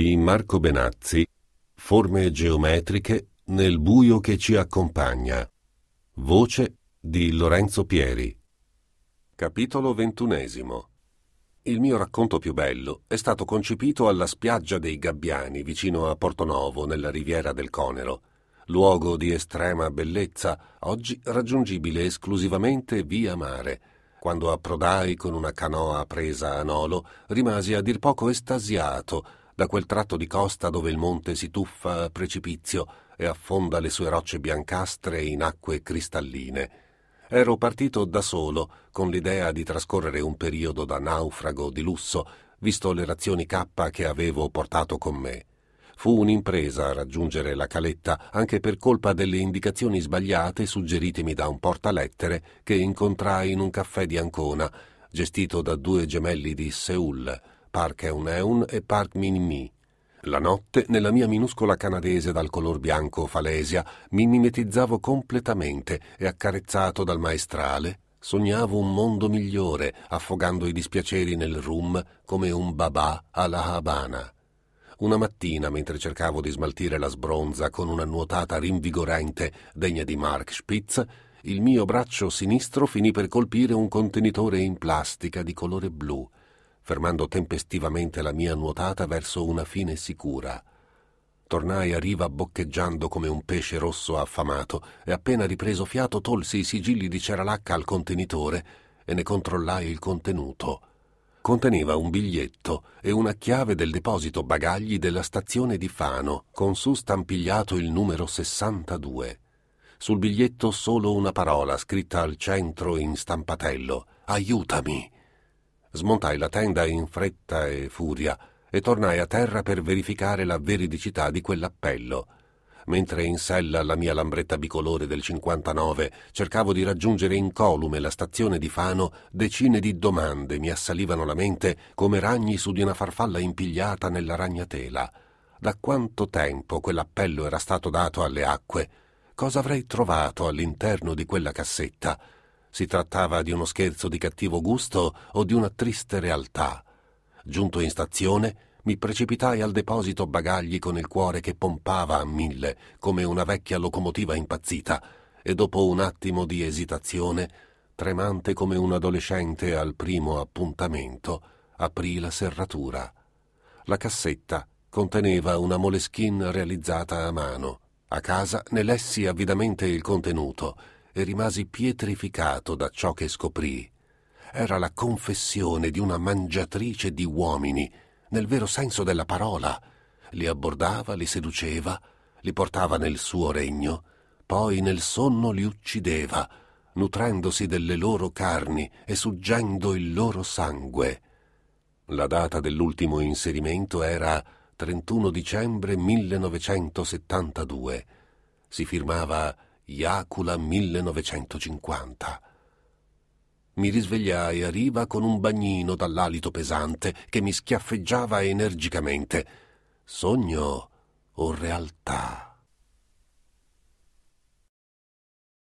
di Marco Benazzi, Forme geometriche nel buio che ci accompagna. Voce di Lorenzo Pieri. Capitolo XXI. Il mio racconto più bello è stato concepito alla spiaggia dei Gabbiani, vicino a Portonovo, nella riviera del Conero, luogo di estrema bellezza, oggi raggiungibile esclusivamente via mare. Quando approdai con una canoa presa a nolo, rimasi a dir poco estasiato da quel tratto di costa dove il monte si tuffa a precipizio e affonda le sue rocce biancastre in acque cristalline. Ero partito da solo, con l'idea di trascorrere un periodo da naufrago di lusso, visto le razioni K che avevo portato con me. Fu un'impresa raggiungere la caletta anche per colpa delle indicazioni sbagliate suggeritemi da un portalettere che incontrai in un caffè di Ancona, gestito da due gemelli di Seul Park Euneun e Park Min Mi. La notte, nella mia minuscola canadese dal color bianco falesia, mi mimetizzavo completamente e accarezzato dal maestrale, sognavo un mondo migliore, affogando i dispiaceri nel rum come un babà alla Habana. Una mattina, mentre cercavo di smaltire la sbronza con una nuotata rinvigorante degna di Mark Spitz, il mio braccio sinistro finì per colpire un contenitore in plastica di colore blu fermando tempestivamente la mia nuotata verso una fine sicura. Tornai a riva boccheggiando come un pesce rosso affamato e appena ripreso fiato tolsi i sigilli di ceralacca al contenitore e ne controllai il contenuto. Conteneva un biglietto e una chiave del deposito bagagli della stazione di Fano, con su stampigliato il numero 62. Sul biglietto solo una parola scritta al centro in stampatello: Aiutami! Smontai la tenda in fretta e furia e tornai a terra per verificare la veridicità di quell'appello. Mentre in sella alla mia lambretta bicolore del 59 cercavo di raggiungere incolume la stazione di Fano, decine di domande mi assalivano la mente come ragni su di una farfalla impigliata nella ragnatela. Da quanto tempo quell'appello era stato dato alle acque? Cosa avrei trovato all'interno di quella cassetta? Si trattava di uno scherzo di cattivo gusto o di una triste realtà. Giunto in stazione, mi precipitai al deposito bagagli con il cuore che pompava a mille, come una vecchia locomotiva impazzita, e dopo un attimo di esitazione, tremante come un adolescente al primo appuntamento, aprì la serratura. La cassetta conteneva una moleskin realizzata a mano. A casa ne lessi avidamente il contenuto e rimasi pietrificato da ciò che scoprì. Era la confessione di una mangiatrice di uomini, nel vero senso della parola. Li abbordava, li seduceva, li portava nel suo regno, poi nel sonno li uccideva, nutrendosi delle loro carni e suggendo il loro sangue. La data dell'ultimo inserimento era 31 dicembre 1972. Si firmava Iacula 1950. Mi risvegliai a riva con un bagnino dall'alito pesante che mi schiaffeggiava energicamente. Sogno o realtà?